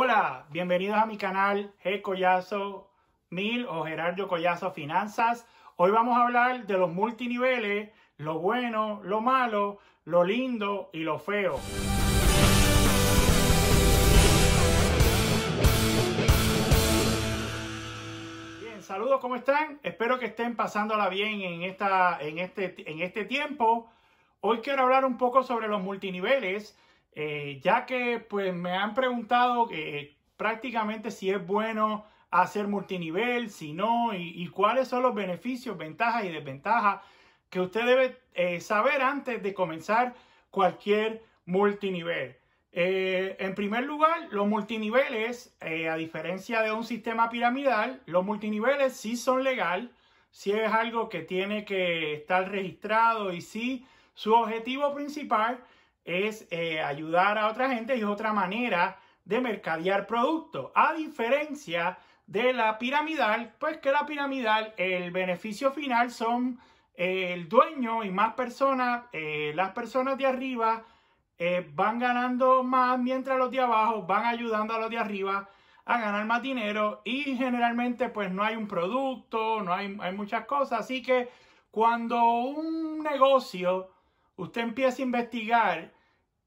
Hola, bienvenidos a mi canal G Collazo 1000 o Gerardo Collazo Finanzas. Hoy vamos a hablar de los multiniveles, lo bueno, lo malo, lo lindo y lo feo. Bien, saludos, ¿cómo están? Espero que estén pasándola bien en, esta, en, este, en este tiempo. Hoy quiero hablar un poco sobre los multiniveles eh, ya que pues me han preguntado eh, prácticamente si es bueno hacer multinivel, si no, y, cuáles son los beneficios, ventajas y desventajas que usted debe eh, saber antes de comenzar cualquier multinivel. en primer lugar, los multiniveles, a diferencia de un sistema piramidal, los multiniveles sí son legal, sí es algo que tiene que estar registrado y sí su objetivo principal es eh, ayudar a otra gente y es otra manera de mercadear productos. A diferencia de la piramidal, pues que la piramidal, el beneficio final son eh, el dueño y más personas, eh, las personas de arriba van ganando más mientras los de abajo van ayudando a los de arriba a ganar más dinero y generalmente pues no hay un producto, no hay muchas cosas, así que cuando un negocio usted empieza a investigar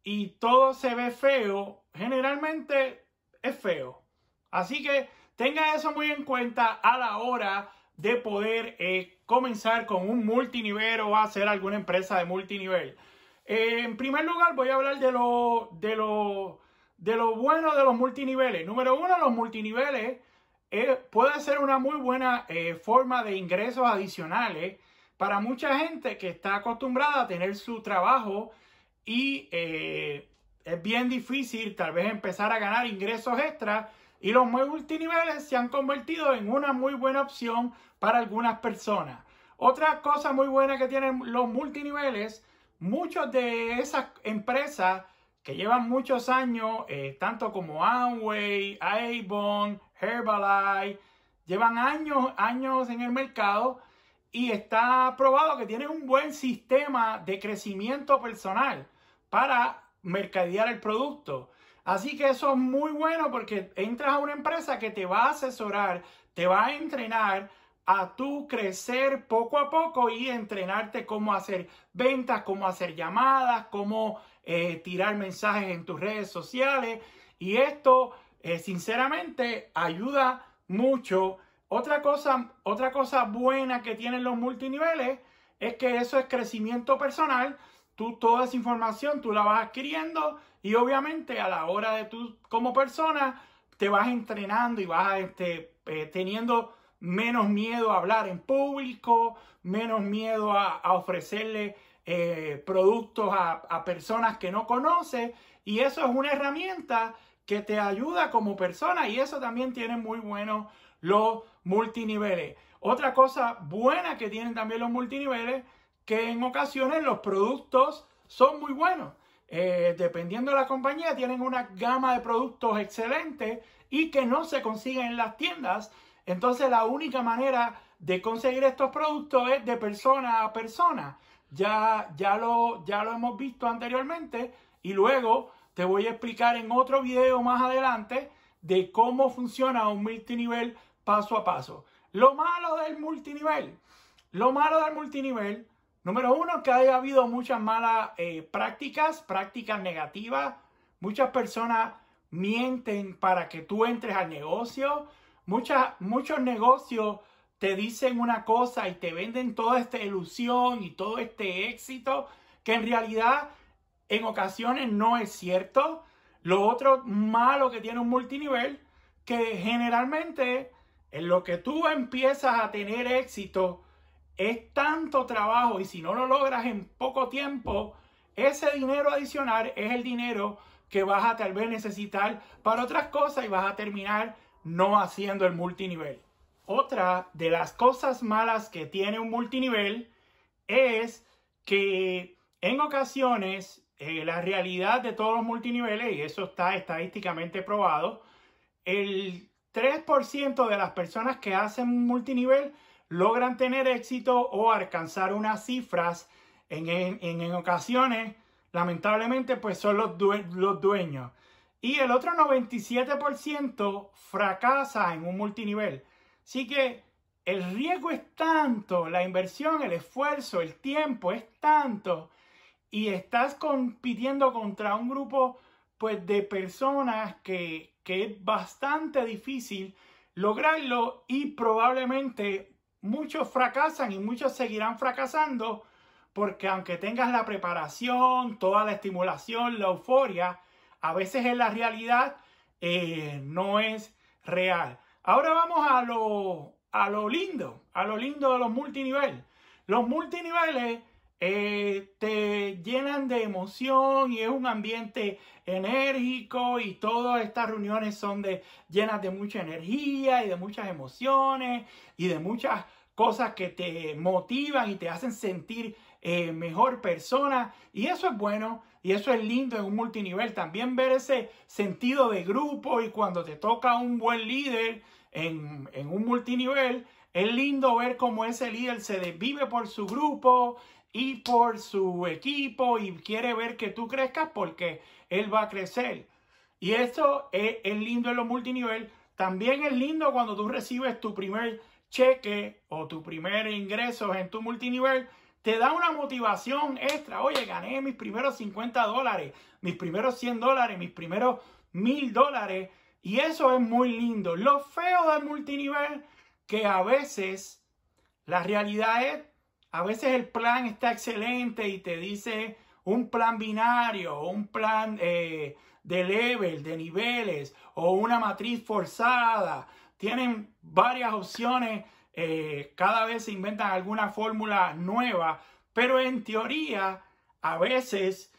y todo se ve feo, generalmente es feo. Así que tenga eso muy en cuenta a la hora de poder eh, comenzar con un multinivel o hacer alguna empresa de multinivel. Eh, en primer lugar, voy a hablar de lo, de, lo, de lo bueno de los multiniveles. Número uno, los multiniveles pueden eh, puede ser una muy buena forma de ingresos adicionales para mucha gente que está acostumbrada a tener su trabajo y eh, es bien difícil tal vez empezar a ganar ingresos extra y los multiniveles se han convertido en una muy buena opción para algunas personas. Otra cosa muy buena que tienen los multiniveles, muchas de esas empresas que llevan muchos años, eh, tanto como Amway, Avon, Herbalife, llevan años, años en el mercado y está probado que tienen un buen sistema de crecimiento personal para mercadear el producto. Así que eso es muy bueno porque entras a una empresa que te va a asesorar, te va a entrenar a tu crecer poco a poco y entrenarte cómo hacer ventas, cómo hacer llamadas, cómo eh, tirar mensajes en tus redes sociales. Y esto, eh, sinceramente, ayuda mucho. Otra cosa, otra cosa buena que tienen los multiniveles es que eso es crecimiento personal toda esa información tú la vas adquiriendo y obviamente a la hora de tú como persona te vas entrenando y vas este, eh, teniendo menos miedo a hablar en público, menos miedo a, ofrecerle eh, productos a, personas que no conoces y eso es una herramienta que te ayuda como persona y eso también tiene muy buenos los multiniveles. Otra cosa buena que tienen también los multiniveles que en ocasiones los productos son muy buenos. Eh, dependiendo de la compañía, tienen una gama de productos excelentes y que no se consiguen en las tiendas. Entonces la única manera de conseguir estos productos es de persona a persona. Ya, ya, lo, ya lo hemos visto anteriormente y luego te voy a explicar en otro video más adelante de cómo funciona un multinivel paso a paso. Lo malo del multinivel, lo malo del multinivel Número uno, que haya habido muchas malas eh, prácticas, prácticas negativas. Muchas personas mienten para que tú entres al negocio. Muchas, muchos negocios te dicen una cosa y te venden toda esta ilusión y todo este éxito que en realidad en ocasiones no es cierto. Lo otro malo que tiene un multinivel, que generalmente en lo que tú empiezas a tener éxito, es tanto trabajo y si no lo logras en poco tiempo, ese dinero adicional es el dinero que vas a tal vez necesitar para otras cosas y vas a terminar no haciendo el multinivel. Otra de las cosas malas que tiene un multinivel es que en ocasiones eh, la realidad de todos los multiniveles, y eso está estadísticamente probado, el 3% de las personas que hacen un multinivel logran tener éxito o alcanzar unas cifras en, ocasiones, lamentablemente, pues son los, dueños. Y el otro 97% fracasa en un multinivel. Así que el riesgo es tanto, la inversión, el esfuerzo, el tiempo es tanto. Y estás compitiendo contra un grupo pues, de personas que, que es bastante difícil lograrlo y probablemente muchos fracasan y muchos seguirán fracasando porque aunque tengas la preparación, toda la estimulación, la euforia, a veces en la realidad eh, no es real. Ahora vamos a lo, a lo lindo, a lo lindo de los multinivel. Los multiniveles te este, llenan de emoción y es un ambiente enérgico y todas estas reuniones son llenas de mucha energía y de muchas emociones y de muchas cosas que te motivan y te hacen sentir eh, mejor persona y eso es bueno y eso es lindo en un multinivel también ver ese sentido de grupo y cuando te toca un buen líder en, en un multinivel es lindo ver cómo ese líder se desvive por su grupo y por su equipo y quiere ver que tú crezcas porque él va a crecer. Y eso es, lindo en los multinivel. También es lindo cuando tú recibes tu primer cheque o tu primer ingreso en tu multinivel. Te da una motivación extra. Oye, gané mis primeros 50 dólares, mis primeros 100 dólares, mis primeros 1000 dólares. Y eso es muy lindo. Lo feo del multinivel que a veces la realidad es a veces el plan está excelente y te dice un plan binario, un plan eh, de level, de niveles o una matriz forzada. Tienen varias opciones. Eh, cada vez se inventan alguna fórmula nueva, pero en teoría a veces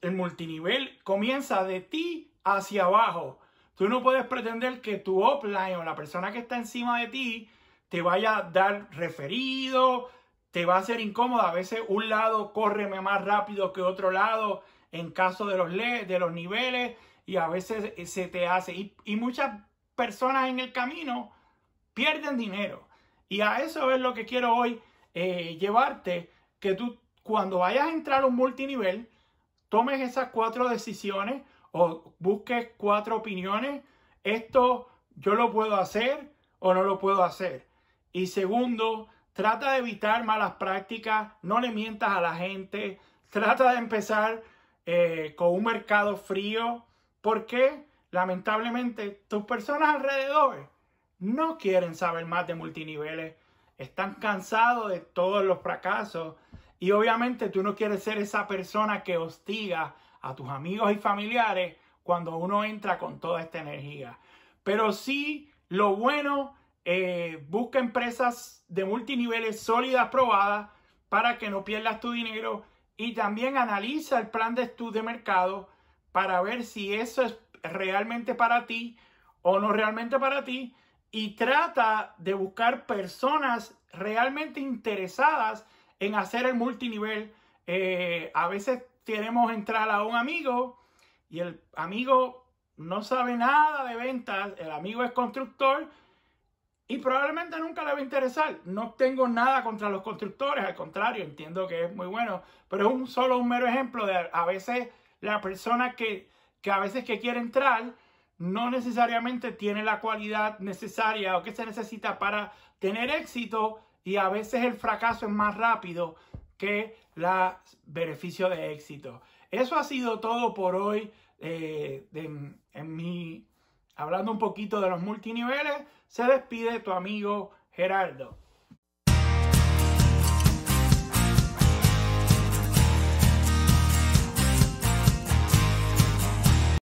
el multinivel comienza de ti hacia abajo. Tú no puedes pretender que tu offline o la persona que está encima de ti te vaya a dar referido, te va a ser incómoda. A veces un lado córreme más rápido que otro lado en caso de los, de los niveles y a veces eh, se te hace. Y, muchas personas en el camino pierden dinero. Y a eso es lo que quiero hoy eh, llevarte, que tú cuando vayas a entrar a un multinivel, tomes esas cuatro decisiones o busques cuatro opiniones. Esto yo lo puedo hacer o no lo puedo hacer. Y segundo, Trata de evitar malas prácticas, no le mientas a la gente, trata de empezar eh, con un mercado frío, porque lamentablemente tus personas alrededor no quieren saber más de multiniveles, están cansados de todos los fracasos y obviamente tú no quieres ser esa persona que hostiga a tus amigos y familiares cuando uno entra con toda esta energía. Pero sí, lo bueno eh, busca empresas de multiniveles sólidas, probadas, para que no pierdas tu dinero. Y también analiza el plan de estudio de mercado para ver si eso es realmente para ti o no realmente para ti. Y trata de buscar personas realmente interesadas en hacer el multinivel. Eh, a veces tenemos entrar a un amigo y el amigo no sabe nada de ventas, el amigo es constructor y probablemente nunca le va a interesar. No tengo nada contra los constructores, al contrario, entiendo que es muy bueno, pero es un solo un mero ejemplo de a veces la persona que, que a veces que quiere entrar no necesariamente tiene la cualidad necesaria o que se necesita para tener éxito y a veces el fracaso es más rápido que la beneficio de éxito. Eso ha sido todo por hoy eh, en mi Hablando un poquito de los multiniveles, se despide tu amigo Gerardo.